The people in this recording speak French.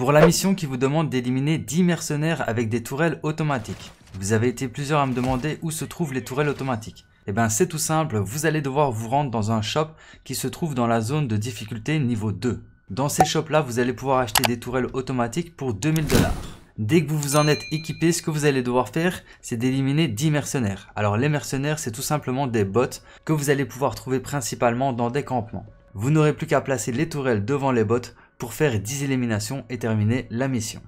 Pour la mission qui vous demande d'éliminer 10 mercenaires avec des tourelles automatiques. Vous avez été plusieurs à me demander où se trouvent les tourelles automatiques. Et eh bien c'est tout simple, vous allez devoir vous rendre dans un shop qui se trouve dans la zone de difficulté niveau 2. Dans ces shops là, vous allez pouvoir acheter des tourelles automatiques pour 2000 dollars. Dès que vous vous en êtes équipé, ce que vous allez devoir faire, c'est d'éliminer 10 mercenaires. Alors les mercenaires, c'est tout simplement des bots que vous allez pouvoir trouver principalement dans des campements. Vous n'aurez plus qu'à placer les tourelles devant les bots pour faire 10 éliminations et terminer la mission.